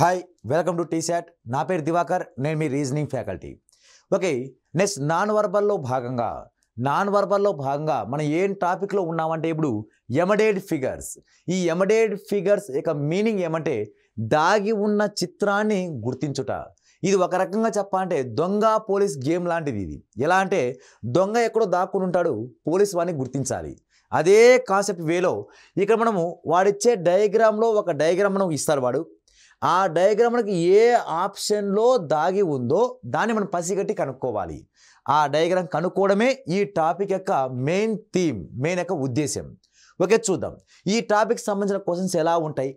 hi welcome to T-SAT నా పేరు దివాకర్ నేను మీ reasoning faculty okay next non వర్బల్లో భాగంగా నాన్ వర్బల్లో భాగంగా మనం ఏం టాపిక్లో ఉన్నామంటే ఇప్పుడు ఎమడేడ్ ఫిగర్స్ ఈ ఎమడేడ్ ఫిగర్స్ యొక్క మీనింగ్ ఏమంటే దాగి ఉన్న చిత్రాన్ని గుర్తించుట ఇది ఒక రకంగా చెప్పాలంటే దొంగ పోలీస్ గేమ్ లాంటిది ఇది ఎలా అంటే దొంగ ఎక్కడో దాక్కుని ఉంటాడు పోలీస్ వాడిని గుర్తించాలి అదే కాన్సెప్ట్ వేలో ఇక్కడ మనము వాడిచ్చే డయాగ్రామ్లో ఒక డయాగ్రామ్ మనం ఇస్తారు వాడు ఆ డయాగ్రామ్ మనకి ఏ ఆప్షన్లో దాగి ఉందో దాన్ని మనం పసిగట్టి కనుక్కోవాలి ఆ డయాగ్రామ్ కనుక్కోవడమే ఈ టాపిక్ యొక్క మెయిన్ థీమ్ మెయిన్ యొక్క ఉద్దేశం ఓకే చూద్దాం ఈ టాపిక్ సంబంధించిన క్వశ్చన్స్ ఎలా ఉంటాయి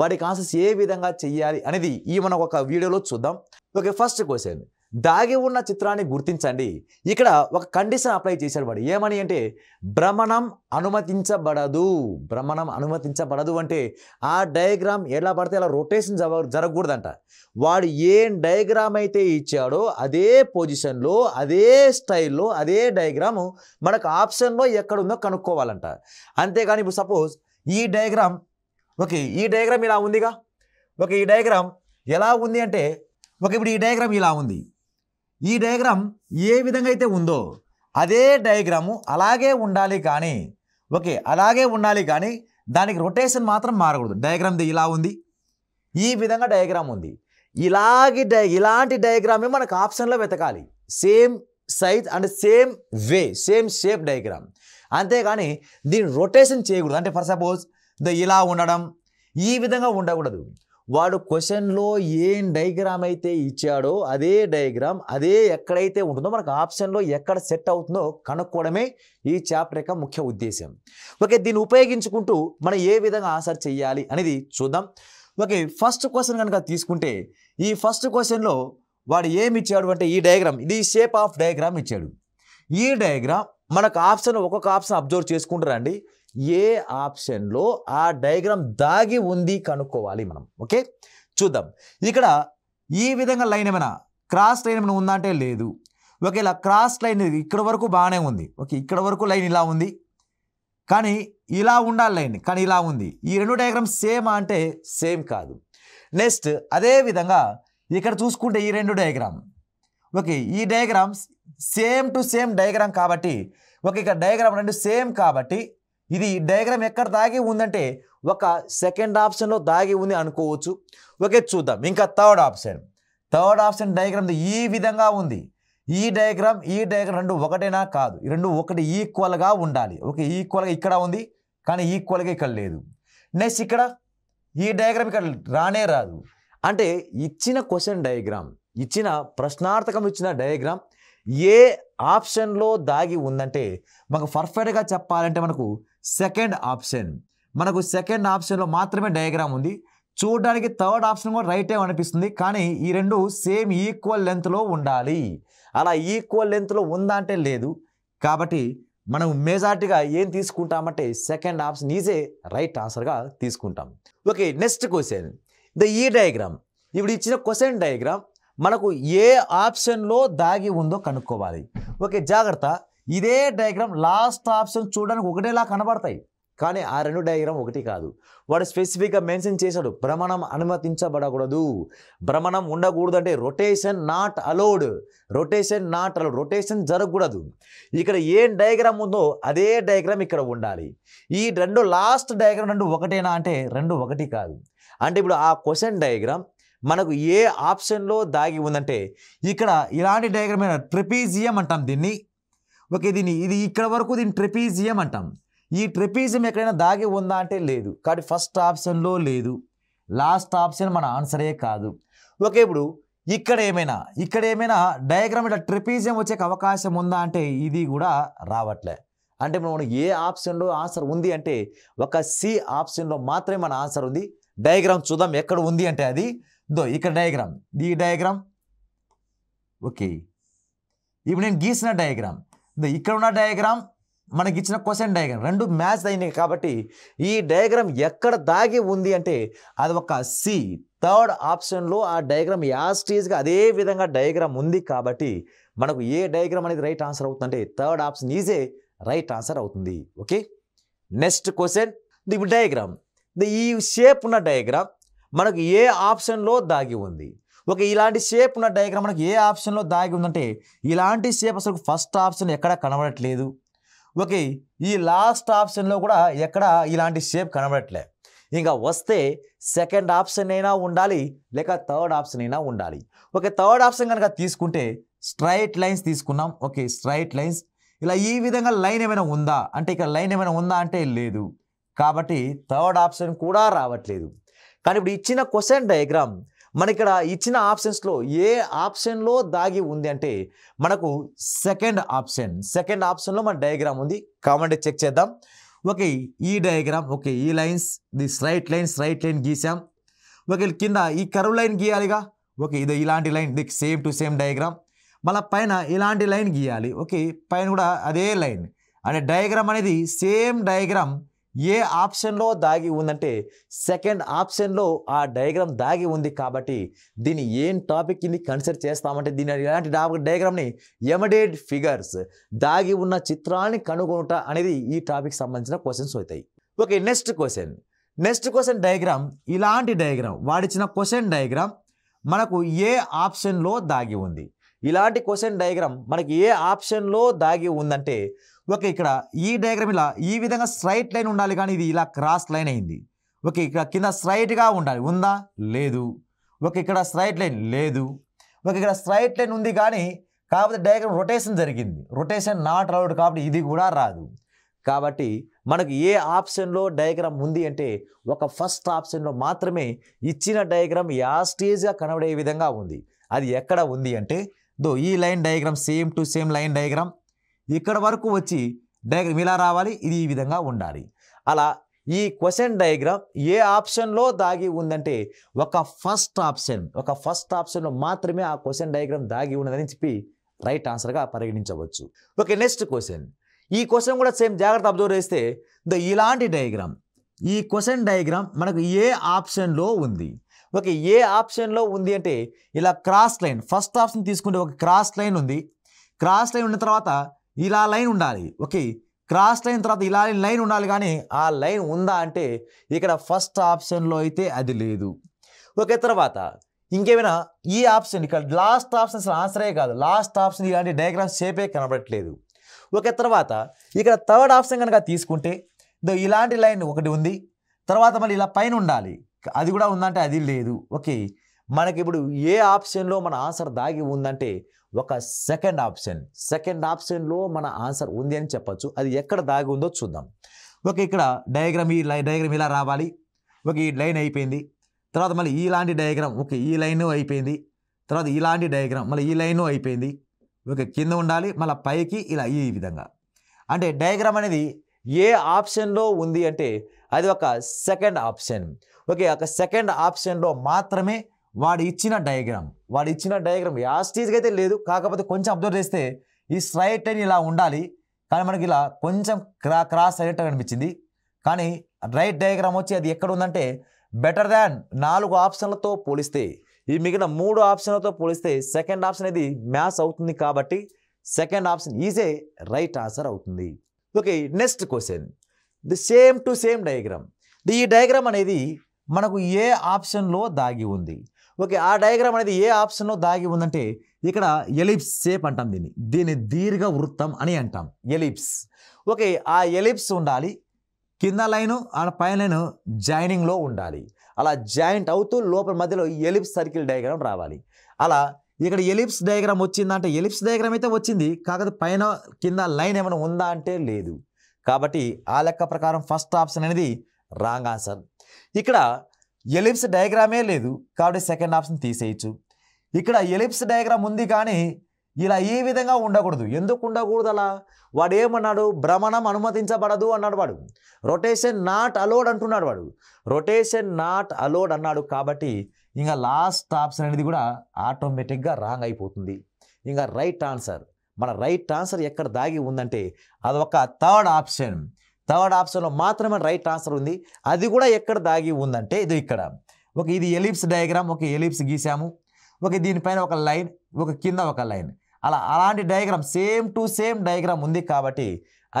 వాటికి ఆన్సర్స్ ఏ విధంగా చేయాలి అనేది ఈ మనం ఒక వీడియోలో చూద్దాం ఓకే ఫస్ట్ క్వశ్చన్ దాగి ఉన్న చిత్రాన్ని గుర్తించండి ఇక్కడ ఒక కండిషన్ అప్లై చేశాడు వాడు ఏమని అంటే భ్రమణం అనుమతించబడదు భ్రమణం అనుమతించబడదు అంటే ఆ డయాగ్రామ్ ఎలా పడితే అలా రొటేషన్ జరగకూడదంట వాడు ఏం డయాగ్రామ్ అయితే ఇచ్చాడో అదే పొజిషన్లో అదే స్టైల్లో అదే డయాగ్రామ్ మనకు ఆప్షన్లో ఎక్కడుందో కనుక్కోవాలంట అంతేగాని ఇప్పుడు సపోజ్ ఈ డయాగ్రామ్ ఓకే ఈ డయాగ్రామ్ ఇలా ఉందిగా ఓకే ఈ డయాగ్రామ్ ఎలా ఉంది అంటే ఓకే ఇప్పుడు ఈ డయాగ్రామ్ ఇలా ఉంది ఈ డయాగ్రామ్ ఏ విధంగా అయితే ఉందో అదే డయాగ్రాము అలాగే ఉండాలి కానీ ఓకే అలాగే ఉండాలి కానీ దానికి రొటేషన్ మాత్రం మారకూడదు డయాగ్రామ్ది ఇలా ఉంది ఈ విధంగా డయాగ్రామ్ ఉంది ఇలాగే డయా ఇలాంటి డయాగ్రామే మనకు ఆప్షన్లో వెతకాలి same size and same way same shape diagram అంతేగాని దీన్ని రొటేషన్ చేయకూడదు అంటే ఫర్ సపోజ్ ఇలా ఉండడం ఈ విధంగా ఉండకూడదు వాడు క్వశ్చన్లో ఏం డయాగ్రామ్ అయితే ఇచ్చాడో అదే డయాగ్రామ్ అదే ఎక్కడైతే ఉంటుందో మనకు ఆప్షన్లో ఎక్కడ సెట్ అవుతుందో కనుక్కోవడమే ఈ చాప్టర్ యొక్క ముఖ్య ఉద్దేశం ఓకే దీన్ని ఉపయోగించుకుంటూ మనం ఏ విధంగా ఆన్సర్ చేయాలి అనేది చూద్దాం ఓకే ఫస్ట్ క్వశ్చన్ కనుక తీసుకుంటే ఈ ఫస్ట్ క్వశ్చన్లో వాడు ఏమి ఇచ్చాడు అంటే ఈ డయాగ్రామ్ ఇది షేప్ ఆఫ్ డయాగ్రామ్ ఇచ్చాడు ఈ డయాగ్రామ్ మనకు ఆప్షన్ ఒక్కొక్క ఆప్షన్ అబ్జర్వ్ చేసుకుంటారండి ఏ ఆప్షన్లో ఆ డయాగ్రామ్ దాగి ఉంది కనుక్కోవాలి మనం ఓకే చూద్దాం ఇక్కడ ఈ విధంగా లైన్ ఏమైనా క్రాస్ లైన్ ఏమైనా ఉందా అంటే లేదు ఒకవేళ క్రాస్ లైన్ ఇక్కడ వరకు బాగానే ఉంది ఓకే ఇక్కడ వరకు లైన్ ఇలా ఉంది కానీ ఇలా ఉండాలి లైన్ కానీ ఇలా ఉంది ఈ రెండు డయాగ్రామ్ సేమ్ అంటే సేమ్ కాదు నెక్స్ట్ అదే విధంగా ఇక్కడ చూసుకుంటే ఈ రెండు డయాగ్రామ్ ఓకే ఈ diagrams same to same diagram కాబట్టి ఓకే ఇక్కడ డయాగ్రామ్ రెండు సేమ్ కాబట్టి ఇది డయాగ్రామ్ ఎక్కడ దాగి ఉందంటే ఒక సెకండ్ ఆప్షన్లో దాగి ఉంది అనుకోవచ్చు ఓకే చూద్దాం ఇంకా third option third option diagram ఈ విధంగా ఉంది ఈ డయాగ్రామ్ ఈ డయాగ్రామ్ రెండు ఒకటేనా కాదు రెండు ఒకటి ఈక్వల్గా ఉండాలి ఓకే ఈక్వల్గా ఇక్కడ ఉంది కానీ ఈక్వల్గా ఇక్కడ లేదు నెక్స్ట్ ఇక్కడ ఈ డయాగ్రామ్ ఇక్కడ రానే రాదు అంటే ఇచ్చిన క్వశ్చన్ డయాగ్రామ్ ఇచ్చిన ప్రశ్నార్థకం ఇచ్చిన డయాగ్రామ్ ఏ ఆప్షన్లో దాగి ఉందంటే మనకు పర్ఫెక్ట్గా చెప్పాలంటే మనకు సెకండ్ ఆప్షన్ మనకు సెకండ్ ఆప్షన్లో మాత్రమే డయాగ్రామ్ ఉంది చూడడానికి థర్డ్ ఆప్షన్ కూడా రైట్ అనిపిస్తుంది కానీ ఈ రెండు సేమ్ ఈక్వల్ లెంత్లో ఉండాలి అలా ఈక్వల్ లెంత్లో ఉందా అంటే లేదు కాబట్టి మనం మెజార్టీగా ఏం తీసుకుంటామంటే సెకండ్ ఆప్షన్ ఈజే రైట్ ఆన్సర్గా తీసుకుంటాం ఓకే నెక్స్ట్ క్వశ్చన్ ద ఈ డయాగ్రామ్ ఇప్పుడు ఇచ్చిన క్వశ్చన్ డయాగ్రామ్ మనకు ఏ ఆప్షన్లో దాగి ఉందో కనుక్కోవాలి ఓకే జాగ్రత్త ఇదే డయాగ్రామ్ లాస్ట్ ఆప్షన్ చూడడానికి ఒకటేలా కనబడతాయి కానీ ఆ రెండు డయాగ్రామ్ ఒకటి కాదు వాడు స్పెసిఫిక్గా మెన్షన్ చేశాడు భ్రమణం అనుమతించబడకూడదు భ్రమణం ఉండకూడదు అంటే rotation not allowed rotation not allowed rotation జరగకూడదు ఇక్కడ ఏం డయాగ్రామ్ ఉందో అదే డయాగ్రామ్ ఇక్కడ ఉండాలి ఈ రెండు లాస్ట్ డయాగ్రామ్ రెండు ఒకటేనా అంటే రెండు ఒకటి కాదు అంటే ఇప్పుడు ఆ క్వశ్చన్ డయాగ్రామ్ మనకు ఏ ఆప్షన్లో దాగి ఉందంటే ఇక్కడ ఇలాంటి డయాగ్రామ్ ట్రిపీజియం అంటాం దీన్ని ఓకే దీని ఇది ఇక్కడ వరకు దీని ట్రెపీజియం అంటాం ఈ ట్రెపీజియం ఎక్కడైనా దాగి ఉందా అంటే లేదు కాబట్టి ఫస్ట్ ఆప్షన్లో లేదు లాస్ట్ ఆప్షన్ మన ఆన్సరే కాదు ఓకే ఇప్పుడు ఇక్కడ ఏమైనా ఇక్కడ ఏమైనా డయాగ్రామ్ ఇట్లా ట్రిపీజియం వచ్చే అవకాశం ఉందా అంటే ఇది కూడా రావట్లే అంటే మనం ఏ ఆప్షన్లో ఆన్సర్ ఉంది అంటే ఒక సి ఆప్షన్లో మాత్రమే మన ఆన్సర్ ఉంది డయాగ్రామ్ చూద్దాం ఎక్కడ ఉంది అంటే అది దో ఇక్కడ డయాగ్రామ్ ఈ డయాగ్రామ్ ఓకే ఇప్పుడు నేను గీసిన డయాగ్రామ్ ఇక్కడ ఉన్న డయాగ్రామ్ మనకి ఇచ్చిన క్వశ్చన్ డయాగ్రామ్ రెండు మ్యాచ్ అయినాయి కాబట్టి ఈ డయాగ్రామ్ ఎక్కడ దాగి ఉంది అంటే అది ఒక సి థర్డ్ ఆప్షన్లో ఆ డయాగ్రామ్ యాస్టీజ్గా అదే విధంగా డయాగ్రామ్ ఉంది కాబట్టి మనకు ఏ డయాగ్రామ్ అనేది రైట్ ఆన్సర్ అవుతుందంటే third option EJ right answer అవుతుంది okay next question the diagram ఈ షేప్ ఉన్న డయాగ్రామ్ మనకు ఏ ఆప్షన్లో దాగి ఉంది ఒక ఇలాంటి షేప్ ఉన్న డయాగ్రామ్ మనకి ఏ ఆప్షన్లో దాగి ఉందంటే ఇలాంటి షేప్ అసలు ఫస్ట్ ఆప్షన్ ఎక్కడ కనబడట్లేదు ఓకే ఈ లాస్ట్ ఆప్షన్లో కూడా ఎక్కడ ఇలాంటి షేప్ కనబడట్లే ఇంకా వస్తే సెకండ్ ఆప్షన్ అయినా ఉండాలి లేక థర్డ్ ఆప్షన్ అయినా ఉండాలి ఓకే థర్డ్ ఆప్షన్ కనుక తీసుకుంటే స్ట్రైట్ లైన్స్ తీసుకున్నాం ఓకే స్ట్రైట్ లైన్స్ ఇలా ఈ విధంగా లైన్ ఏమైనా ఉందా అంటే ఇక్కడ లైన్ ఏమైనా ఉందా అంటే లేదు కాబట్టి థర్డ్ ఆప్షన్ కూడా రావట్లేదు కానీ ఇప్పుడు ఇచ్చిన క్వశ్చన్ డయాగ్రామ్ మన ఇక్కడ ఇచ్చిన ఆప్షన్స్లో ఏ ఆప్షన్లో దాగి ఉంది అంటే మనకు సెకండ్ ఆప్షన్ సెకండ్ ఆప్షన్లో మన డయాగ్రామ్ ఉంది కామండి చెక్ చేద్దాం ఓకే ఈ డయాగ్రామ్ ఓకే ఈ lines the straight lines right line గీసాం ఓకే కింద ఈ కరువు లైన్ గీయాలిగా ఓకే ఇది ఇలాంటి line the same to same diagram మళ్ళీ పైన ఇలాంటి లైన్ గీయాలి ఓకే పైన కూడా అదే లైన్ అంటే డయాగ్రామ్ అనేది సేమ్ డయాగ్రామ్ ఏ ఆప్షన్లో దాగి ఉందంటే సెకండ్ ఆప్షన్లో ఆ డయాగ్రామ్ దాగి ఉంది కాబట్టి దీన్ని ఏం టాపిక్ కింద కన్సిడర్ చేస్తామంటే దీని ఇలాంటి డయాగ్రామ్ని ఎమడేడ్ ఫిగర్స్ దాగి ఉన్న చిత్రాన్ని కనుగొనుట అనేది ఈ టాపిక్ సంబంధించిన క్వశ్చన్స్ అవుతాయి okay next question next question diagram ఇలాంటి డయాగ్రామ్ వాడిచ్చిన క్వశ్చన్ డయాగ్రామ్ మనకు ఏ ఆప్షన్లో దాగి ఉంది ఇలాంటి క్వశ్చన్ డయాగ్రామ్ మనకి ఏ ఆప్షన్లో దాగి ఉందంటే ఓకే ఇక్కడ ఈ డయాగ్రామ్ ఇలా ఈ విధంగా స్ట్రైట్ లైన్ ఉండాలి కానీ ఇది ఇలా క్రాస్ లైన్ అయింది ఓకే ఇక్కడ కింద స్ట్రైట్గా ఉండాలి ఉందా లేదు ఓకే ఇక్కడ స్ట్రైట్ లైన్ లేదు ఓకే ఇక్కడ స్ట్రైట్ లైన్ ఉంది కానీ కాకపోతే డయాగ్రామ్ రొటేషన్ జరిగింది రొటేషన్ నాట్ అలౌడ్ కాబట్టి ఇది కూడా రాదు కాబట్టి మనకు ఏ ఆప్షన్లో డయాగ్రామ్ ఉంది అంటే ఒక ఫస్ట్ ఆప్షన్లో మాత్రమే ఇచ్చిన డయాగ్రామ్ యాస్టేజ్గా కనబడే విధంగా ఉంది అది ఎక్కడ ఉంది అంటే దో ఈ line diagram same to same line diagram ఇక్కడ వరకు వచ్చి డయాగ్రామ్ ఇలా రావాలి ఇది ఈ విధంగా ఉండాలి అలా ఈ క్వశ్చన్ డయాగ్రామ్ ఏ ఆప్షన్లో దాగి ఉందంటే ఒక ఫస్ట్ ఆప్షన్ ఒక ఫస్ట్ ఆప్షన్లో మాత్రమే ఆ క్వశ్చన్ డయాగ్రామ్ దాగి ఉన్నదని చెప్పి రైట్ ఆన్సర్గా పరిగణించవచ్చు ఓకే నెక్స్ట్ క్వశ్చన్ ఈ క్వశ్చన్ కూడా సేమ్ జాగ్రత్త అబ్జర్వ్ చేస్తే ద ఇలాంటి డయాగ్రామ్ ఈ క్వశ్చన్ డయాగ్రామ్ మనకు ఏ ఆప్షన్లో ఉంది ఓకే ఏ ఆప్షన్లో ఉంది అంటే ఇలా క్రాస్ లైన్ ఫస్ట్ ఆప్షన్ తీసుకుంటే ఒక క్రాస్ లైన్ ఉంది క్రాస్ లైన్ ఉన్న తర్వాత ఇలా లైన్ ఉండాలి ఓకే క్రాస్ లైన్ తర్వాత ఇలా లైన్ ఉండాలి కానీ ఆ లైన్ ఉందా అంటే ఇక్కడ ఫస్ట్ ఆప్షన్లో అయితే అది లేదు ఓకే తర్వాత ఇంకేమైనా ఈ ఆప్షన్ ఇక్కడ లాస్ట్ ఆప్షన్ అసలు ఆన్సరే కాదు లాస్ట్ ఆప్షన్ ఇలాంటి డయాగ్రామ్స్ షేపే కనబడట్లేదు ఓకే తర్వాత ఇక్కడ థర్డ్ ఆప్షన్ కనుక తీసుకుంటే ఇలాంటి లైన్ ఒకటి ఉంది తర్వాత మళ్ళీ ఇలా పైన ఉండాలి అది కూడా ఉందంటే అది లేదు ఓకే మనకి ఇప్పుడు ఏ ఆప్షన్లో మన ఆన్సర్ దాగి ఉందంటే ఒక సెకండ్ ఆప్షన్ సెకండ్ ఆప్షన్లో మన ఆన్సర్ ఉంది అని చెప్పచ్చు అది ఎక్కడ దాగి ఉందో చూద్దాం ఓకే ఇక్కడ డయాగ్రామ్ ఈ లైన్ డయాగ్రామ్ ఇలా రావాలి ఓకే ఈ లైన్ అయిపోయింది తర్వాత మళ్ళీ ఇలాంటి డయాగ్రామ్ ఒక ఈ లైన్ అయిపోయింది తర్వాత ఇలాంటి డయాగ్రామ్ మళ్ళీ ఈ లైన్ అయిపోయింది ఒక కింద ఉండాలి మళ్ళీ పైకి ఇలా ఈ విధంగా అంటే డయాగ్రామ్ అనేది ఏ ఆప్షన్లో ఉంది అంటే అది ఒక సెకండ్ ఆప్షన్ ఓకే ఒక సెకండ్ ఆప్షన్లో మాత్రమే వాడు ఇచ్చిన డయాగ్రామ్ వాడు ఇచ్చిన డయాగ్రామ్ యాస్టీజ్గా అయితే లేదు కాకపోతే కొంచెం అబ్జర్వ్ చేస్తే ఈ స్ట్రైట్ అని ఇలా ఉండాలి కానీ మనకి ఇలా కొంచెం క్రా క్రాస్ అయినట్టు కనిపించింది కానీ రైట్ డయాగ్రామ్ వచ్చి అది ఎక్కడ ఉందంటే బెటర్ దాన్ నాలుగు ఆప్షన్లతో పోలిస్తే ఈ మిగిలిన మూడు ఆప్షన్లతో పోలిస్తే సెకండ్ ఆప్షన్ అనేది మ్యాథ్స్ అవుతుంది కాబట్టి second option EJ right answer అవుతుంది okay next question the same to same diagram ఈ డయాగ్రామ్ అనేది మనకు ఏ ఆప్షన్లో దాగి ఉంది ఓకే ఆ డయాగ్రామ్ అనేది ఏ ఆప్షన్లో దాగి ఉందంటే ఇక్కడ ఎలిప్స్ షేప్ అంటాం దీన్ని దీన్ని దీర్ఘ వృత్తం అని అంటాం ఎలిప్స్ ఓకే ఆ ఎలిప్స్ ఉండాలి కింద లైను ఆ పైన లైను జాయినింగ్లో ఉండాలి అలా జాయింట్ అవుతూ లోపల మధ్యలో ఎలిప్స్ సర్కిల్ డయాగ్రామ్ రావాలి అలా ఇక్కడ ఎలిప్స్ డయాగ్రామ్ వచ్చిందంటే ఎలిప్స్ డయాగ్రామ్ అయితే వచ్చింది కాకపోతే పైన కింద లైన్ ఏమైనా ఉందా అంటే లేదు కాబట్టి ఆ లెక్క ప్రకారం ఫస్ట్ ఆప్షన్ అనేది రాంగ్ ఆన్సర్ ఇక్కడ ఎలిప్స్ డయాగ్రామే లేదు కాబట్టి సెకండ్ ఆప్షన్ తీసేయచ్చు ఇక్కడ ఎలిప్స్ డయాగ్రామ్ ఉంది కానీ ఇలా ఈ విధంగా ఉండకూడదు ఎందుకు ఉండకూడదు అలా వాడు ఏమన్నాడు భ్రమణం అనుమతించబడదు అన్నాడు వాడు రొటేషన్ నాట్ అలోడ్ అంటున్నాడు వాడు రొటేషన్ నాట్ అలోడ్ అన్నాడు కాబట్టి ఇంకా లాస్ట్ ఆప్షన్ అనేది కూడా ఆటోమేటిక్గా రాంగ్ అయిపోతుంది ఇంకా రైట్ ఆన్సర్ మన రైట్ ఆన్సర్ ఎక్కడ దాగి ఉందంటే అదొక థర్డ్ ఆప్షన్ థర్డ్ ఆప్షన్లో మాత్రమే రైట్ ఆన్సర్ ఉంది అది కూడా ఎక్కడ దాగి ఉందంటే ఇది ఇక్కడ ఒక ఇది ఎలిప్స్ డయాగ్రామ్ ఒక ఎలిప్స్ గీసాము ఒక దీనిపైన ఒక లైన్ ఒక కింద ఒక లైన్ అలా అలాంటి diagram same to same diagram ఉంది కాబట్టి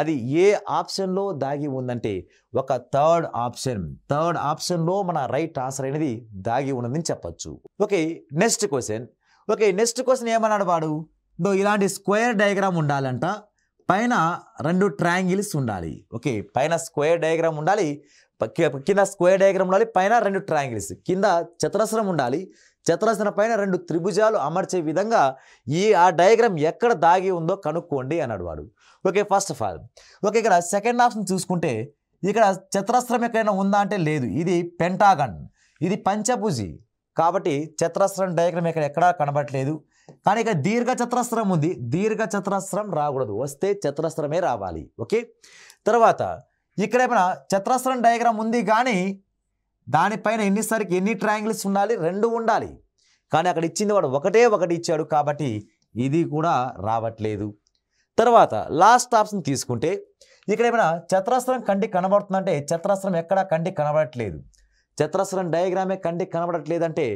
అది ఏ ఆప్షన్లో దాగి ఉందంటే ఒక థర్డ్ ఆప్షన్ థర్డ్ ఆప్షన్లో మన రైట్ ఆన్సర్ అనేది దాగి ఉన్నదని చెప్పచ్చు okay next question okay next question ఏమన్నాడు వాడు ఇలాంటి స్క్వేర్ డయాగ్రామ్ ఉండాలంట పైన రెండు ట్రయాంగిల్స్ ఉండాలి ఓకే పైన స్క్వేర్ డయాగ్రామ్ ఉండాలి కింద స్క్వేర్ డయాగ్రామ్ ఉండాలి పైన రెండు ట్రయాంగిల్స్ కింద చతురస్రం ఉండాలి చతురస్రం పైన రెండు త్రిభుజాలు అమర్చే విధంగా ఈ ఆ డయాగ్రామ్ ఎక్కడ దాగి ఉందో కనుక్కోండి అన్నాడు వాడు okay first of all okay ఇక్కడ సెకండ్ ఆప్షన్ చూసుకుంటే ఇక్కడ చతురస్రం ఎక్కడైనా ఉందా అంటే లేదు ఇది పెంటాగన్ ఇది పంచభుజి కాబట్టి చతురస్రం డయాగ్రామ్ ఇక్కడ ఎక్కడా కనబడట్లేదు కానీ ఇక దీర్ఘ చతురస్రం ఉంది దీర్ఘ చతురస్రం రాకూడదు వస్తే చతురస్రమే రావాలి ఓకే తర్వాత ఇక్కడ ఏమైనా చతురస్రం డయాగ్రామ్ ఉంది కానీ దానిపైన ఎన్నిసరికి ఎన్ని ట్రయాంగిల్స్ ఉండాలి రెండు ఉండాలి కానీ అక్కడ ఇచ్చింది వాడు ఒకటే ఒకటి ఇచ్చాడు కాబట్టి ఇది కూడా రావట్లేదు తర్వాత లాస్ట్ ఆప్షన్ తీసుకుంటే ఇక్కడ ఏమైనా చతురస్రం కంటికి కనబడుతుందంటే చతురస్రం ఎక్కడా కంటికి కనబడట్లేదు చతురస్రం డయాగ్రామే కంటి కనబడట్లేదంటే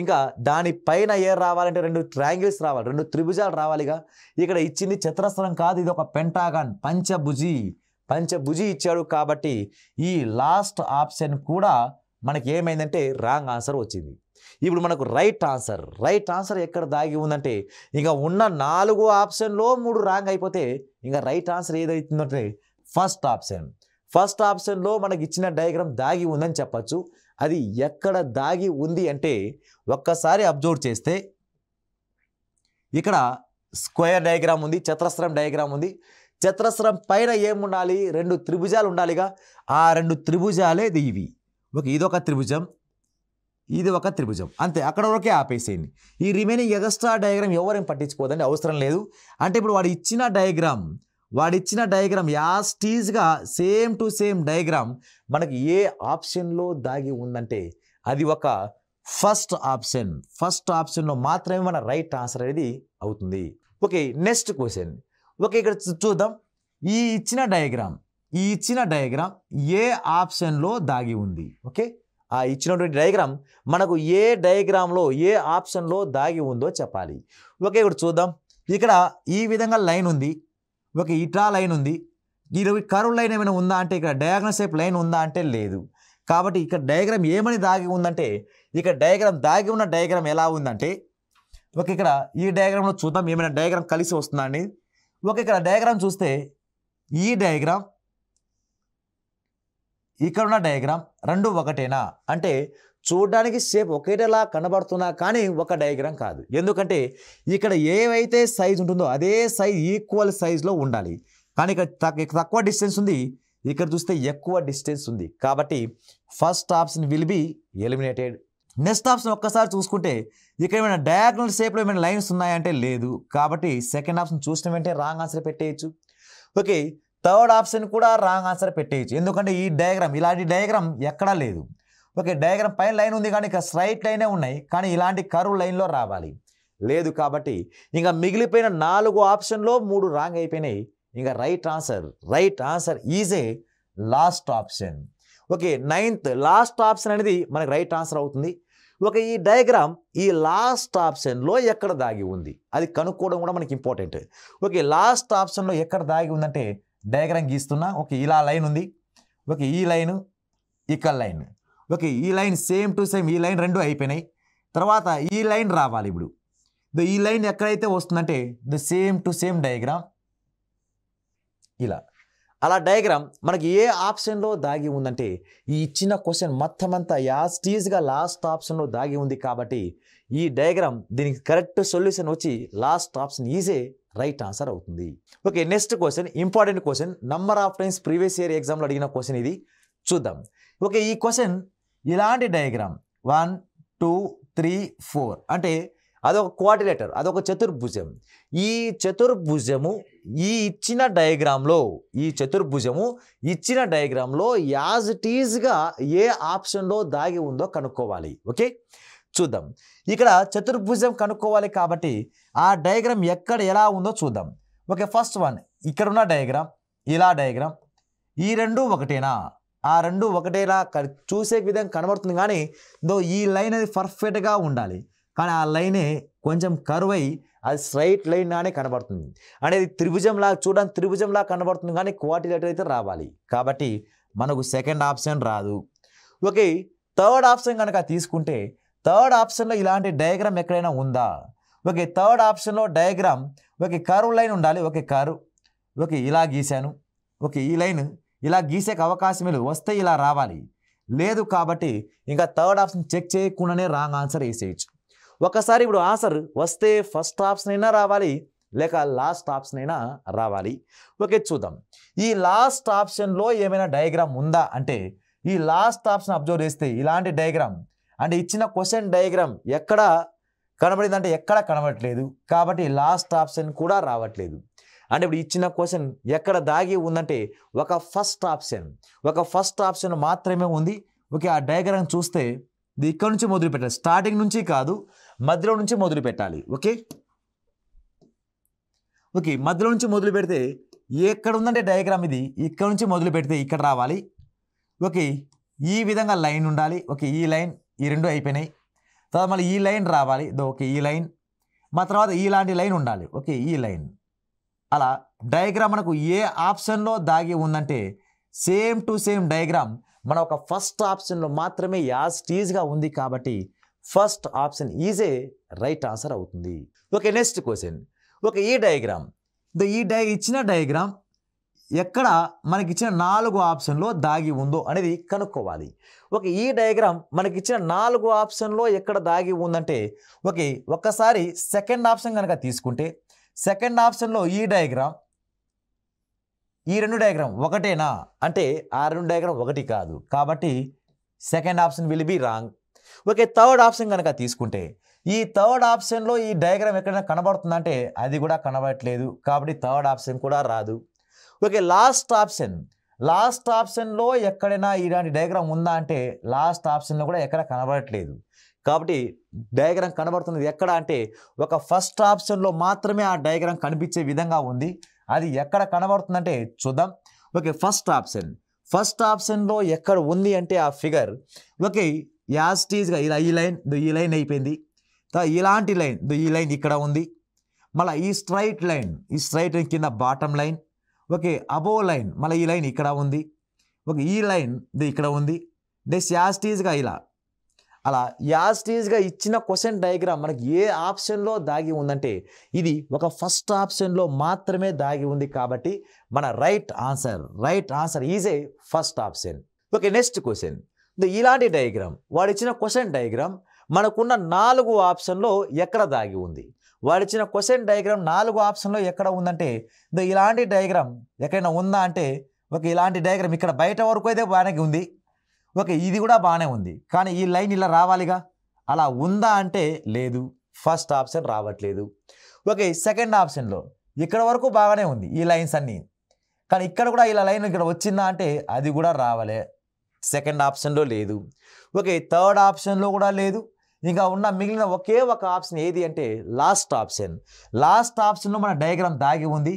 ఇంకా దానిపైన ఏ రావాలంటే రెండు ట్రయాంగిల్స్ రావాలి రెండు త్రిభుజాలు రావాలిగా ఇక్కడ ఇచ్చింది చతురస్రం కాదు ఇది ఒక పెంటాగాన్ పంచభుజి పంచభుజి ఇచ్చాడు కాబట్టి ఈ లాస్ట్ ఆప్షన్ కూడా మనకి ఏమైందంటే రాంగ్ ఆన్సర్ వచ్చింది ఇప్పుడు మనకు రైట్ ఆన్సర్ రైట్ ఆన్సర్ ఎక్కడ దాగి ఉందంటే ఇంకా ఉన్న నాలుగు ఆప్షన్లో మూడు రాంగ్ అయిపోతే ఇంకా రైట్ ఆన్సర్ ఏదైతుందంటే ఫస్ట్ ఆప్షన్ ఫస్ట్ ఆప్షన్లో మనకి ఇచ్చిన డయాగ్రామ్ దాగి ఉందని చెప్పచ్చు అది ఎక్కడ దాగి ఉంది అంటే ఒక్కసారి అబ్జర్వ్ చేస్తే ఇక్కడ స్క్వేర్ డయాగ్రామ్ ఉంది చతురస్రం డయాగ్రామ్ ఉంది చతురస్రం పైన ఏముండాలి రెండు త్రిభుజాలు ఉండాలిగా ఆ రెండు త్రిభుజాలే దీవి ఒక ఇదొక త్రిభుజం ఇది ఒక త్రిభుజం అంతే అక్కడ వరకే ఆపేసేయండి ఈ రిమైనింగ్ ఎగస్ట్రా డయాగ్రామ్ ఎవరేం పట్టించుకోదండి అవసరం లేదు అంటే ఇప్పుడు వాడు ఇచ్చిన డయాగ్రామ్ వాడిచ్చిన డయాగ్రామ్ యాస్టీజ్గా సేమ్ టు సేమ్ డయాగ్రామ్ మనకి ఏ ఆప్షన్లో దాగి ఉందంటే అది ఒక ఫస్ట్ ఆప్షన్ ఫస్ట్ ఆప్షన్లో మాత్రమే మన రైట్ ఆన్సర్ అనేది అవుతుంది ఓకే నెక్స్ట్ క్వశ్చన్ ఓకే ఇక్కడ చూద్దాం ఈ ఇచ్చిన డయాగ్రామ్ ఈ ఇచ్చిన డయాగ్రామ్ ఏ ఆప్షన్లో దాగి ఉంది ఓకే ఆ ఇచ్చినటువంటి డయాగ్రామ్ మనకు ఏ డయాగ్రామ్లో ఏ ఆప్షన్లో దాగి ఉందో చెప్పాలి ఓకే ఇక్కడ చూద్దాం ఇక్కడ ఈ విధంగా లైన్ ఉంది ఒక ఇట్రా లైన్ ఉంది ఇరవై కరువు లైన్ ఏమైనా ఉందా అంటే ఇక్కడ డయాగ్నల్ షేప్ లైన్ ఉందా అంటే లేదు కాబట్టి ఇక్కడ డయాగ్రామ్ ఏమని దాగి ఉందంటే ఇక్కడ డయాగ్రామ్ దాగి ఉన్న డయాగ్రామ్ ఎలా ఉందంటే ఒక ఇక్కడ ఈ డయాగ్రామ్లో చూద్దాం ఏమైనా డయాగ్రామ్ కలిసి వస్తుందండి ఒక ఇక్కడ డయాగ్రామ్ చూస్తే ఈ డయాగ్రామ్ ఇక్కడ ఉన్న డయాగ్రామ్ రెండు ఒకటేనా అంటే చూడడానికి షేప్ ఒకటేలా కనబడుతున్నా కానీ ఒక డయాగ్రామ్ కాదు ఎందుకంటే ఇక్కడ ఏవైతే సైజ్ ఉంటుందో అదే సైజ్ ఈక్వల్ సైజ్లో ఉండాలి కానీ ఇక్కడ తక్కువ డిస్టెన్స్ ఉంది ఇక్కడ చూస్తే ఎక్కువ డిస్టెన్స్ ఉంది కాబట్టి first option will be eliminated next option ఒక్కసారి చూసుకుంటే ఇక్కడ ఏమైనా డయాగ్నల్ షేప్లో ఏమైనా లైన్స్ ఉన్నాయంటే లేదు కాబట్టి సెకండ్ ఆప్షన్ చూసిన వెంటనే రాంగ్ ఆన్సర్ పెట్టేయచ్చు ఓకే థర్డ్ ఆప్షన్ కూడా రాంగ్ ఆన్సర్ పెట్టేయచ్చు ఎందుకంటే ఈ డయాగ్రామ్ ఇలాంటి డయాగ్రామ్ ఎక్కడా లేదు ఓకే డయాగ్రామ్ పైన లైన్ ఉంది కానీ ఇక స్ట్రైట్ లైనే ఉన్నాయి కానీ ఇలాంటి కరువు లైన్లో రావాలి లేదు కాబట్టి ఇంకా మిగిలిపోయిన నాలుగు ఆప్షన్లో మూడు రాంగ్ అయిపోయినాయి ఇంకా right answer right answer is a last option okay ninth last option అనేది మనకి రైట్ ఆన్సర్ అవుతుంది ఒక ఈ డయాగ్రామ్ ఈ లాస్ట్ ఆప్షన్లో ఎక్కడ దాగి ఉంది అది కనుక్కోవడం కూడా మనకి ఇంపార్టెంట్ ఓకే లాస్ట్ ఆప్షన్లో ఎక్కడ దాగి ఉందంటే డయాగ్రామ్ గీస్తున్నా ఓకే ఇలా లైన్ ఉంది ఓకే ఈ లైను ఇక్కడ లైన్ ఓకే ఈ లైన్ సేమ్ టు సేమ్ ఈ లైన్ రెండు అయిపోయినాయి తర్వాత ఈ లైన్ రావాలి ఇప్పుడు ద ఈ లైన్ ఎక్కడైతే వస్తుందంటే the same to same diagram ఇలా అలా డయాగ్రామ్ మనకి ఏ ఆప్షన్లో దాగి ఉందంటే ఈ ఇచ్చిన క్వశ్చన్ మొత్తం అంతా యాస్టీజ్గా లాస్ట్ ఆప్షన్లో దాగి ఉంది కాబట్టి ఈ డయాగ్రామ్ దీనికి కరెక్ట్ సొల్యూషన్ వచ్చి last option EJ right answer అవుతుంది okay next question important question number of times previous year ఎగ్జామ్లో అడిగిన క్వశ్చన్ ఇది చూద్దాం ఓకే ఈ క్వశ్చన్ ఇలాంటి diagram one two three four అంటే అదొక క్వాడిలేటర్ అదొక చతుర్భుజం ఈ చతుర్భుజము ఈ ఇచ్చిన డయాగ్రామ్లో ఈ చతుర్భుజము ఇచ్చిన డయాగ్రామ్లో యాజ్ ఇట్ ఈజ్గా ఏ ఆప్షన్లో దాగి ఉందో కనుక్కోవాలి ఓకే చూద్దాం ఇక్కడ చతుర్భుజం కనుక్కోవాలి కాబట్టి ఆ డయాగ్రామ్ ఎక్కడ ఎలా ఉందో చూద్దాం ఓకే ఫస్ట్ వన్ ఇక్కడ ఉన్న డయాగ్రామ్ ఇలా డయాగ్రామ్ ఈ రెండు ఒకటేనా ఆ రెండు ఒకటేలా చూసే విధంగా కనబడుతుంది కానీ దో ఈ లైన్ అది పర్ఫెక్ట్గా ఉండాలి కానీ ఆ లైనే కొంచెం కరువై అది స్ట్రైట్ లైన్ అనే కనబడుతుంది అనేది త్రిభుజంలా చూడడం త్రిభుజంలా కనబడుతుంది కానీ లెటర్ అయితే రావాలి కాబట్టి మనకు సెకండ్ ఆప్షన్ రాదు ఓకే థర్డ్ ఆప్షన్ కనుక తీసుకుంటే థర్డ్ ఆప్షన్లో ఇలాంటి డయాగ్రామ్ ఎక్కడైనా ఉందా ఓకే థర్డ్ ఆప్షన్లో డయాగ్రామ్ ఓకే కరువు లైన్ ఉండాలి ఓకే కరు ఓకే ఇలా గీశాను ఓకే ఈ లైన్ ఇలా గీసేకి అవకాశం వస్తే ఇలా రావాలి లేదు కాబట్టి ఇంకా థర్డ్ ఆప్షన్ చెక్ చేయకుండానే రాంగ్ ఆన్సర్ వేసేయచ్చు ఒకసారి ఇప్పుడు ఆన్సర్ వస్తే ఫస్ట్ ఆప్షన్ అయినా రావాలి లేక లాస్ట్ ఆప్షన్ అయినా రావాలి ఓకే చూద్దాం ఈ లాస్ట్ ఆప్షన్లో ఏమైనా డయాగ్రామ్ ఉందా అంటే ఈ లాస్ట్ ఆప్షన్ అబ్జర్వ్ చేస్తే ఇలాంటి డయాగ్రామ్ అంటే ఇచ్చిన క్వశ్చన్ డయాగ్రామ్ ఎక్కడ కనబడిందంటే ఎక్కడ కనబడట్లేదు కాబట్టి లాస్ట్ ఆప్షన్ కూడా రావట్లేదు అంటే ఇప్పుడు ఇచ్చిన క్వశ్చన్ ఎక్కడ దాగి ఉందంటే ఒక ఫస్ట్ ఆప్షన్ ఒక ఫస్ట్ ఆప్షన్ మాత్రమే ఉంది ఓకే ఆ డయాగ్రామ్ చూస్తే ఇది ఇక్కడ నుంచి మొదలు పెట్టాలి స్టార్టింగ్ నుంచి కాదు మధ్యలో నుంచి మొదలు పెట్టాలి ఓకే ఓకే మధ్యలో నుంచి మొదలు పెడితే ఎక్కడ ఉందంటే డయాగ్రామ్ ఇది ఇక్కడ నుంచి మొదలు పెడితే ఇక్కడ రావాలి ఓకే ఈ విధంగా లైన్ ఉండాలి ఓకే ఈ లైన్ ఈ రెండు అయిపోయినాయి తర్వాత మళ్ళీ ఈ లైన్ రావాలి ఓకే ఈ లైన్ మా తర్వాత ఇలాంటి లైన్ ఉండాలి ఓకే ఈ లైన్ అలా డయాగ్రామ్ మనకు ఏ ఆప్షన్లో దాగి ఉందంటే సేమ్ టు సేమ్ డయాగ్రామ్ మన ఒక ఫస్ట్ ఆప్షన్లో మాత్రమే యాజ్ టీజ్గా ఉంది కాబట్టి first option EJ right answer అవుతుంది ఓకే నెక్స్ట్ క్వశ్చన్ ఓకే ఈ డయాగ్రామ్ ద ఈ డయ ఇచ్చిన డయాగ్రామ్ ఎక్కడ మనకిచ్చిన నాలుగు ఆప్షన్లో దాగి ఉందో అనేది కనుక్కోవాలి ఓకే ఈ డయాగ్రామ్ మనకిచ్చిన నాలుగు ఆప్షన్లో ఎక్కడ దాగి ఉందంటే ఓకే ఒక్కసారి సెకండ్ ఆప్షన్ కనుక తీసుకుంటే సెకండ్ ఆప్షన్లో ఈ డయాగ్రామ్ ఈ రెండు డయాగ్రామ్ ఒకటేనా అంటే ఆ రెండు డయాగ్రామ్ ఒకటి కాదు కాబట్టి second option will be wrong okay third option కనుక తీసుకుంటే ఈ థర్డ్ ఆప్షన్లో ఈ డయాగ్రామ్ ఎక్కడైనా కనబడుతుందంటే అది కూడా కనబడట్లేదు కాబట్టి థర్డ్ ఆప్షన్ కూడా రాదు ఓకే లాస్ట్ ఆప్షన్ లాస్ట్ ఆప్షన్లో ఎక్కడైనా ఇలాంటి డయాగ్రామ్ ఉందా అంటే లాస్ట్ ఆప్షన్లో కూడా ఎక్కడ కనబడట్లేదు కాబట్టి డయాగ్రామ్ కనబడుతున్నది ఎక్కడ అంటే ఒక ఫస్ట్ ఆప్షన్లో మాత్రమే ఆ డయాగ్రామ్ కనిపించే విధంగా ఉంది అది ఎక్కడ కనబడుతుందంటే చూద్దాం ఓకే ఫస్ట్ ఆప్షన్ ఫస్ట్ ఆప్షన్లో ఎక్కడ ఉంది అంటే ఆ ఫిగర్ ఓకే యాస్టీజ్గా ఇలా ఈ లైన్ ఈ లైన్ అయిపోయింది ఇలాంటి లైన్ ఈ లైన్ ఇక్కడ ఉంది మళ్ళీ ఈ స్ట్రైట్ లైన్ ఈ స్ట్రైట్ లైన్ కింద bottom line okay above line మళ్ళీ ఈ లైన్ ఇక్కడ ఉంది ఓకే ఈ లైన్ ఇక్కడ ఉంది నెక్స్ట్ యాస్టీజ్గా ఇలా అలా యాస్టీజ్గా ఇచ్చిన క్వశ్చన్ డయాగ్రామ్ మనకి ఏ ఆప్షన్లో దాగి ఉందంటే ఇది ఒక ఫస్ట్ ఆప్షన్లో మాత్రమే దాగి ఉంది కాబట్టి మన right answer right answer is a first option okay next question ఇలాంటి డయాగ్రామ్ వాడు ఇచ్చిన క్వశ్చన్ డయాగ్రామ్ మనకున్న నాలుగు ఆప్షన్లో ఎక్కడ దాగి ఉంది వాడిచ్చిన క్వశ్చన్ డయాగ్రామ్ నాలుగు ఆప్షన్లో ఎక్కడ ఉందంటే ఇలాంటి డయాగ్రామ్ ఎక్కడైనా ఉందా అంటే ఒక ఇలాంటి డయాగ్రామ్ ఇక్కడ బయట వరకు అయితే బాగానే ఉంది ఓకే ఇది కూడా బాగానే ఉంది కానీ ఈ లైన్ ఇలా రావాలిగా అలా ఉందా అంటే లేదు ఫస్ట్ ఆప్షన్ రావట్లేదు ఓకే సెకండ్ ఆప్షన్లో ఇక్కడ వరకు బాగానే ఉంది ఈ లైన్స్ అన్నీ కానీ ఇక్కడ కూడా ఇలా లైన్ ఇక్కడ వచ్చిందా అంటే అది కూడా రావాలే సెకండ్ ఆప్షన్లో లేదు ఓకే థర్డ్ ఆప్షన్లో కూడా లేదు ఇంకా ఉన్న మిగిలిన ఒకే ఒక ఆప్షన్ ఏది అంటే లాస్ట్ ఆప్షన్ లాస్ట్ ఆప్షన్లో మన డయాగ్రామ్ దాగి ఉంది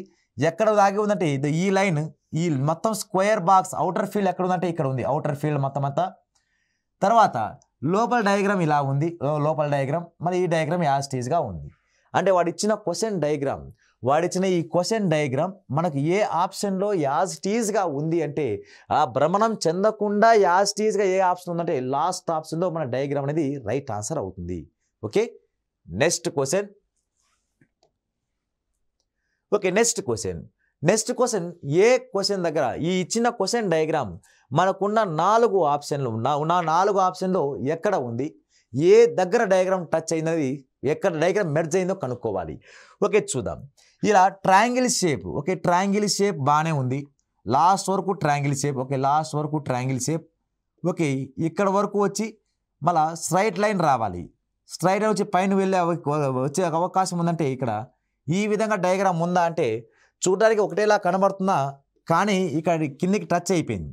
ఎక్కడ దాగి ఉందంటే ఈ లైన్ ఈ మొత్తం స్క్వేర్ బాక్స్ అవుటర్ ఫీల్డ్ ఎక్కడ ఉందంటే ఇక్కడ ఉంది అవుటర్ ఫీల్డ్ మొత్తం అంతా తర్వాత లోపల డయాగ్రామ్ ఇలా ఉంది లోపల డయాగ్రామ్ మరి ఈ డయాగ్రామ్ టీజ్గా ఉంది అంటే వాడు ఇచ్చిన క్వశ్చన్ డయాగ్రామ్ వాడిచ్చిన ఈ క్వశ్చన్ డయాగ్రామ్ మనకు ఏ ఆప్షన్లో యాజ్ టీజ్గా ఉంది అంటే ఆ భ్రమణం చెందకుండా యాజ్ టీజ్గా ఏ ఆప్షన్ ఉందంటే లాస్ట్ ఆప్షన్లో మన డయాగ్రామ్ అనేది రైట్ ఆన్సర్ అవుతుంది okay next question okay next question next question ఏ క్వశ్చన్ దగ్గర ఈ ఇచ్చిన క్వశ్చన్ డయాగ్రామ్ మనకున్న నాలుగు ఆప్షన్లు నా నాలుగు ఆప్షన్లు ఎక్కడ ఉంది ఏ దగ్గర డయాగ్రామ్ టచ్ అయినది ఎక్కడ డయాగ్రామ్ మెర్జ్ అయిందో కనుక్కోవాలి ఓకే చూద్దాం ఇలా triangle shape okay triangle shape బాగానే ఉంది లాస్ట్ వరకు ట్రాంగిల్ షేప్ ఓకే లాస్ట్ వరకు ట్రాంగిల్ షేప్ ఓకే ఇక్కడ వరకు వచ్చి మళ్ళా స్ట్రైట్ లైన్ రావాలి స్ట్రైట్ వచ్చి పైన వెళ్ళే వచ్చే అవకాశం ఉందంటే ఇక్కడ ఈ విధంగా డయాగ్రామ్ ఉందా అంటే చూడడానికి ఒకటేలా కనబడుతున్నా కానీ ఇక్కడ కిందికి టచ్ అయిపోయింది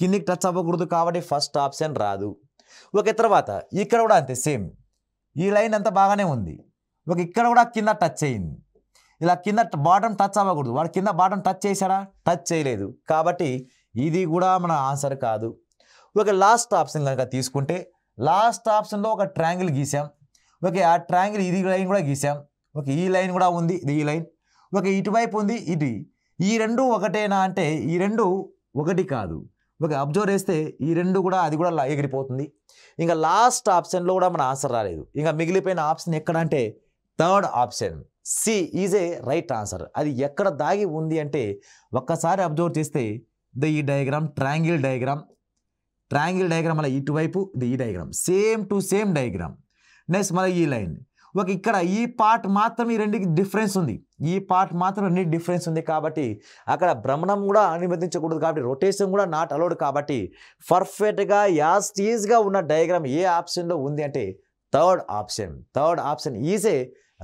కిందికి టచ్ అవ్వకూడదు కాబట్టి ఫస్ట్ ఆప్షన్ రాదు ఓకే తర్వాత ఇక్కడ కూడా అంతే సేమ్ ఈ లైన్ అంతా బాగానే ఉంది ఒక ఇక్కడ కూడా కింద టచ్ అయింది ఇలా కింద బాటం టచ్ అవ్వకూడదు వాడు కింద బాటం టచ్ చేశాడా టచ్ చేయలేదు కాబట్టి ఇది కూడా మన ఆన్సర్ కాదు ఒక లాస్ట్ ఆప్షన్ కనుక తీసుకుంటే లాస్ట్ ఆప్షన్లో ఒక ట్రాంగిల్ గీసాం ఓకే ఆ ట్రాంగిల్ ఇది లైన్ కూడా గీసాం ఓకే ఈ లైన్ కూడా ఉంది ఇది ఈ లైన్ ఒక ఇటువైపు ఉంది ఇది ఈ రెండు ఒకటేనా అంటే ఈ రెండు ఒకటి కాదు ఒక అబ్జర్వ్ చేస్తే ఈ రెండు కూడా అది కూడా ఎగిరిపోతుంది ఇంకా లాస్ట్ ఆప్షన్లో కూడా మన ఆన్సర్ రాలేదు ఇంకా మిగిలిపోయిన ఆప్షన్ ఎక్కడ అంటే third option C is a right answer అది ఎక్కడ దాగి ఉంది అంటే ఒక్కసారి అబ్జర్వ్ చేస్తే ద ఈ diagram triangle diagram triangle diagram మళ్ళీ ఇటువైపు ఇది ఈ diagram same to same diagram next మళ్ళీ ఈ లైన్ ఒక ఇక్కడ ఈ పార్ట్ మాత్రం ఈ రెండుకి డిఫరెన్స్ ఉంది ఈ పార్ట్ మాత్రం అన్ని డిఫరెన్స్ ఉంది కాబట్టి అక్కడ భ్రమణం కూడా అనుమతించకూడదు కాబట్టి రొటేషన్ కూడా నాట్ అలౌడ్ కాబట్టి పర్ఫెక్ట్గా యాజ్ ఈజ్గా ఉన్న డయాగ్రామ్ ఏ ఆప్షన్లో ఉంది అంటే third option third option EJ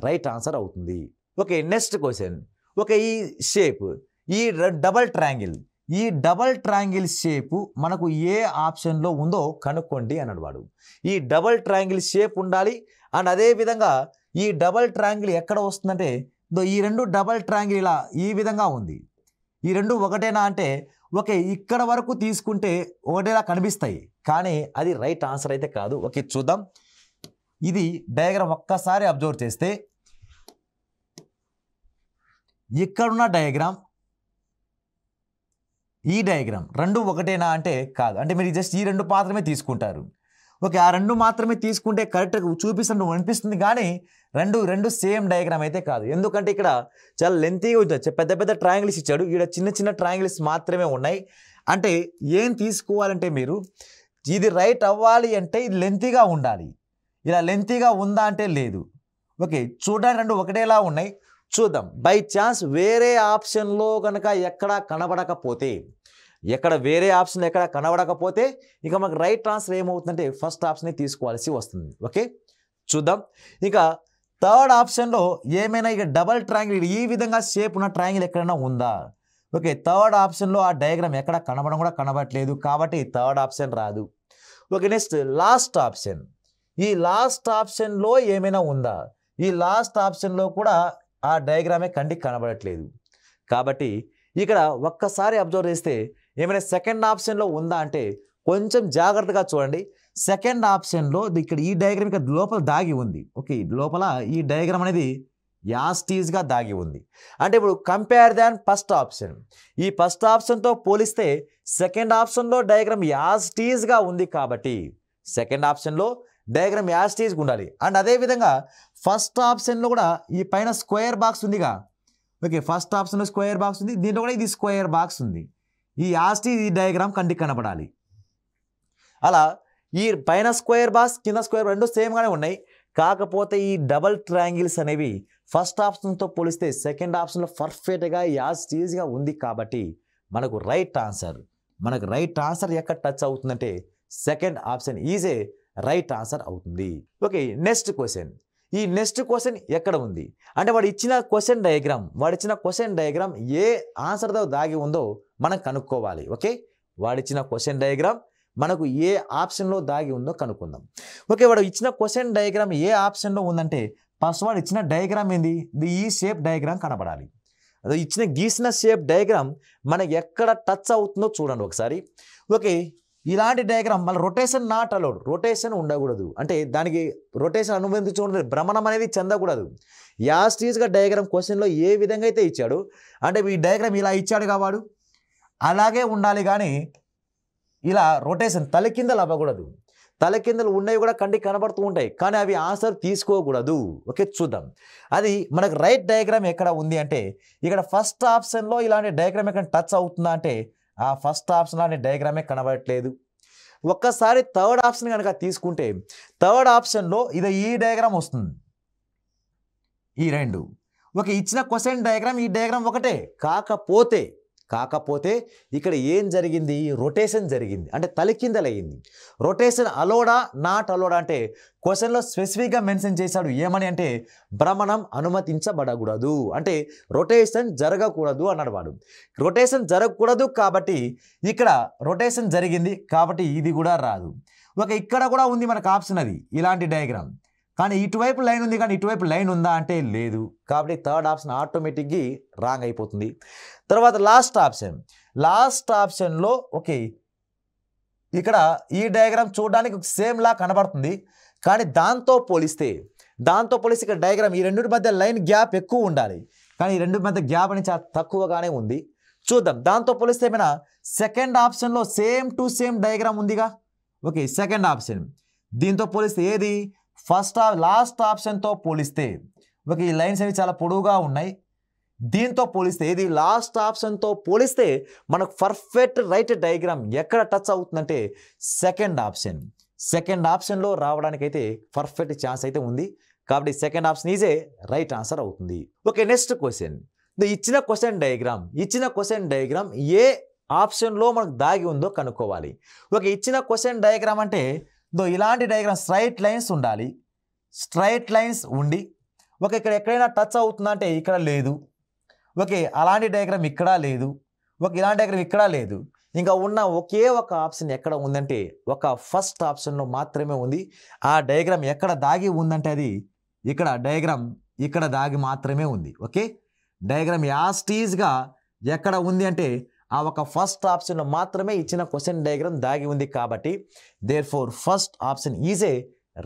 right answer అవుతుంది ఓకే నెక్స్ట్ క్వశ్చన్ ఓకే ఈ షేప్ ఈ డబల్ ట్రాంగిల్ ఈ డబల్ ట్రాంగిల్ షేపు మనకు ఏ ఆప్షన్లో ఉందో కనుక్కోండి అన్నాడు వాడు ఈ డబల్ ట్రాంగిల్ షేప్ ఉండాలి అండ్ అదేవిధంగా ఈ డబల్ ట్రాంగిల్ ఎక్కడ వస్తుందంటే ఈ రెండు డబల్ ట్రాంగిల్ ఇలా ఈ విధంగా ఉంది ఈ రెండు ఒకటేనా అంటే ఓకే ఇక్కడ వరకు తీసుకుంటే ఒకటేలా కనిపిస్తాయి కానీ అది రైట్ ఆన్సర్ అయితే కాదు ఓకే చూద్దాం ఇది డయాగ్రామ్ ఒక్కసారి అబ్జర్వ్ చేస్తే ఇక్కడున్న డయాగ్రామ్ ఈ డయాగ్రామ్ రెండు ఒకటేనా అంటే కాదు అంటే మీరు జస్ట్ ఈ రెండు మాత్రమే తీసుకుంటారు ఓకే ఆ రెండు మాత్రమే తీసుకుంటే కరెక్ట్గా చూపిస్తున్నట్టు అనిపిస్తుంది కానీ రెండు రెండు సేమ్ డయాగ్రామ్ అయితే కాదు ఎందుకంటే ఇక్కడ చాలా లెంతీగా ఉంటుంది పెద్ద పెద్ద ట్రయాంగిల్స్ ఇచ్చాడు ఇక్కడ చిన్న చిన్న ట్రయాంగిల్స్ మాత్రమే ఉన్నాయి అంటే ఏం తీసుకోవాలంటే మీరు ఇది రైట్ అవ్వాలి అంటే ఇది లెంతీగా ఉండాలి ఇలా లెంతీగా ఉందా అంటే లేదు ఓకే చూడడానికి రెండు ఒకటేలా ఉన్నాయి చూద్దాం బై ఛాన్స్ వేరే ఆప్షన్లో కనుక ఎక్కడ కనబడకపోతే ఎక్కడ వేరే ఆప్షన్ ఎక్కడ కనబడకపోతే ఇక మాకు రైట్ ట్రాన్స్ఫర్ ఏమవుతుందంటే ఫస్ట్ ఆప్షనే తీసుకోవాల్సి వస్తుంది ఓకే చూద్దాం ఇక థర్డ్ ఆప్షన్లో ఏమైనా ఇక డబల్ ట్రాంగిల్ ఈ విధంగా షేప్ ఉన్న ట్రాంగిల్ ఎక్కడైనా ఉందా ఓకే థర్డ్ ఆప్షన్లో ఆ డయాగ్రామ్ ఎక్కడ కనబడడం కూడా కనబట్టలేదు కాబట్టి థర్డ్ ఆప్షన్ రాదు ఓకే నెక్స్ట్ లాస్ట్ ఆప్షన్ ఈ లాస్ట్ ఆప్షన్లో ఏమైనా ఉందా ఈ లాస్ట్ ఆప్షన్లో కూడా ఆ డయాగ్రామే కండి కనబడట్లేదు కాబట్టి ఇక్కడ ఒక్కసారి అబ్జర్వ్ చేస్తే ఏమైనా సెకండ్ ఆప్షన్లో ఉందా అంటే కొంచెం జాగ్రత్తగా చూడండి సెకండ్ ఆప్షన్లో ఇక్కడ ఈ డయాగ్రామ్ ఇక్కడ లోపల దాగి ఉంది ఓకే లోపల ఈ డయాగ్రామ్ అనేది యాస్టీజ్గా దాగి ఉంది అంటే ఇప్పుడు కంపేర్ దాన్ ఫస్ట్ ఆప్షన్ ఈ ఫస్ట్ ఆప్షన్తో పోలిస్తే సెకండ్ ఆప్షన్లో డయాగ్రామ్ యాస్టీజ్గా ఉంది కాబట్టి సెకండ్ ఆప్షన్లో డయాగ్రామ్ యాస్టీజ్గా ఉండాలి అండ్ అదేవిధంగా ఫస్ట్ ఆప్షన్లో కూడా ఈ పైన స్క్వేర్ బాక్స్ ఉందిగా ఓకే ఫస్ట్ ఆప్షన్లో స్క్వేర్ బాక్స్ ఉంది దీంట్లో కూడా ఇది స్క్వేర్ బాక్స్ ఉంది ఈ యాస్టీజ్ ఈ డయాగ్రామ్ కంటికి కనబడాలి అలా ఈ పైన స్క్వేర్ బాస్ కింద స్క్వేర్ రెండు సేమ్గానే ఉన్నాయి కాకపోతే ఈ డబల్ ట్రాంగిల్స్ అనేవి ఫస్ట్ ఆప్షన్తో పోలిస్తే సెకండ్ ఆప్షన్లో పర్ఫెక్ట్గా యాజ్ ఈజీగా ఉంది కాబట్టి మనకు రైట్ ఆన్సర్ మనకు రైట్ ఆన్సర్ ఎక్కడ టచ్ అవుతుందంటే second option EJ right answer అవుతుంది ఓకే నెక్స్ట్ క్వశ్చన్ ఈ నెక్స్ట్ క్వశ్చన్ ఎక్కడ ఉంది అంటే వాడు ఇచ్చిన క్వశ్చన్ డయాగ్రామ్ వాడు ఇచ్చిన క్వశ్చన్ డయాగ్రామ్ ఏ ఆన్సర్తో దాగి ఉందో మనం కనుక్కోవాలి ఓకే వాడిచ్చిన క్వశ్చన్ డయాగ్రామ్ మనకు ఏ ఆప్షన్లో దాగి ఉందో కనుక్కుందాం ఓకే వాడు ఇచ్చిన క్వశ్చన్ డయాగ్రామ్ ఏ ఆప్షన్లో ఉందంటే ఫస్ట్ వాడు ఇచ్చిన డయాగ్రామ్ ఏంది ది ఈ షేప్ డయాగ్రామ్ కనబడాలి అదే ఇచ్చిన గీసిన షేప్ డయాగ్రామ్ మనకి ఎక్కడ టచ్ అవుతుందో చూడండి ఒకసారి ఓకే ఇలాంటి డయాగ్రామ్ మళ్ళీ రొటేషన్ నాట్ అలౌడ్ రొటేషన్ ఉండకూడదు అంటే దానికి రొటేషన్ చూడండి భ్రమణం అనేది చెందకూడదు యాస్టీజ్గా డయాగ్రామ్ క్వశ్చన్లో ఏ విధంగా అయితే ఇచ్చాడు అంటే ఈ డయాగ్రామ్ ఇలా ఇచ్చాడు కావాడు అలాగే ఉండాలి కానీ ఇలా రొటేషన్ తలకిందలు అవ్వకూడదు తలకిందలు ఉన్నాయి కూడా కంటికి కనబడుతూ ఉంటాయి కానీ అవి ఆన్సర్ తీసుకోకూడదు ఓకే చూద్దాం అది మనకు రైట్ డయాగ్రామ్ ఎక్కడ ఉంది అంటే ఇక్కడ ఫస్ట్ ఆప్షన్లో ఇలాంటి డయాగ్రామ్ ఎక్కడ టచ్ అవుతుందా అంటే ఆ ఫస్ట్ ఆప్షన్ లాంటి డయాగ్రామే కనబడట్లేదు ఒక్కసారి థర్డ్ ఆప్షన్ కనుక తీసుకుంటే థర్డ్ ఆప్షన్లో ఇది ఈ డయాగ్రామ్ వస్తుంది ఈ రెండు ఒక ఇచ్చిన క్వశ్చన్ డయాగ్రామ్ ఈ డయాగ్రామ్ ఒకటే కాకపోతే కాకపోతే ఇక్కడ ఏం జరిగింది రొటేషన్ జరిగింది అంటే తలికిందలయ్యింది రొటేషన్ అలోడా నాట్ అలోడా అంటే క్వశ్చన్లో స్పెసిఫిక్గా మెన్షన్ చేశాడు ఏమని అంటే భ్రమణం అనుమతించబడకూడదు అంటే రొటేషన్ జరగకూడదు అన్నాడు వాడు రొటేషన్ జరగకూడదు కాబట్టి ఇక్కడ రొటేషన్ జరిగింది కాబట్టి ఇది కూడా రాదు ఒక ఇక్కడ కూడా ఉంది మనకు ఆప్షన్ అది ఇలాంటి డయాగ్రామ్ కానీ ఇటువైపు లైన్ ఉంది కానీ ఇటువైపు లైన్ ఉందా అంటే లేదు కాబట్టి థర్డ్ ఆప్షన్ ఆటోమేటిక్గా రాంగ్ అయిపోతుంది తర్వాత లాస్ట్ ఆప్షన్ లాస్ట్ ఆప్షన్లో ఓకే ఇక్కడ ఈ డయాగ్రామ్ చూడడానికి సేమ్లా కనబడుతుంది కానీ దాంతో పోలిస్తే దాంతో పోలిస్తే ఇక్కడ డయాగ్రామ్ ఈ రెండు మధ్య లైన్ గ్యాప్ ఎక్కువ ఉండాలి కానీ ఈ రెండు మధ్య గ్యాప్ అనేది చాలా తక్కువగానే ఉంది చూద్దాం దాంతో పోలిస్తే ఏమైనా సెకండ్ ఆప్షన్లో సేమ్ టు సేమ్ డయాగ్రామ్ ఉందిగా ఓకే సెకండ్ ఆప్షన్ దీంతో పోలిస్తే ఏది ఫస్ట్ లాస్ట్ ఆప్షన్తో పోలిస్తే ఓకే ఈ లైన్స్ అనేవి చాలా పొడవుగా ఉన్నాయి దీంతో పోలిస్తే ఇది లాస్ట్ ఆప్షన్తో పోలిస్తే మనకు పర్ఫెక్ట్ రైట్ డయాగ్రామ్ ఎక్కడ టచ్ అవుతుందంటే సెకండ్ ఆప్షన్ సెకండ్ ఆప్షన్లో రావడానికైతే పర్ఫెక్ట్ ఛాన్స్ అయితే ఉంది కాబట్టి second option EJ right answer అవుతుంది ఓకే నెక్స్ట్ క్వశ్చన్ ఇచ్చిన క్వశ్చన్ డయాగ్రామ్ ఇచ్చిన క్వశ్చన్ డయాగ్రామ్ ఏ ఆప్షన్లో మనకు దాగి ఉందో కనుక్కోవాలి ఓకే ఇచ్చిన క్వశ్చన్ డయాగ్రామ్ అంటే ఇలాంటి డయాగ్రామ్ స్ట్రైట్ లైన్స్ ఉండాలి స్ట్రైట్ లైన్స్ ఉండి ఓకే ఇక్కడ ఎక్కడైనా టచ్ అవుతుందంటే ఇక్కడ లేదు ఓకే అలాంటి డయాగ్రామ్ ఇక్కడ లేదు ఒక ఇలాంటి డయాగ్రామ్ ఇక్కడ లేదు ఇంకా ఉన్న ఒకే ఒక ఆప్షన్ ఎక్కడ ఉందంటే ఒక ఫస్ట్ ఆప్షన్లో మాత్రమే ఉంది ఆ డయాగ్రామ్ ఎక్కడ దాగి ఉందంటే అది ఇక్కడ డయాగ్రామ్ ఇక్కడ దాగి మాత్రమే ఉంది ఓకే డయాగ్రామ్ యాస్టీజ్గా ఎక్కడ ఉంది అంటే ఆ ఒక ఫస్ట్ ఆప్షన్లో మాత్రమే ఇచ్చిన క్వశ్చన్ డయాగ్రామ్ దాగి ఉంది కాబట్టి therefore first option EJ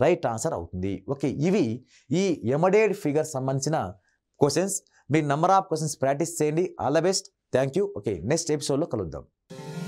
right answer అవుతుంది ఓకే ఇవి ఈ ఎమడేడ్ ఫిగర్ సంబంధించిన క్వశ్చన్స్ మీ నంబర్ ఆఫ్ క్వశ్చన్స్ ప్రాక్టీస్ చేయండి all the best thank you okay next ఎపిసోడ్లో కలుద్దాం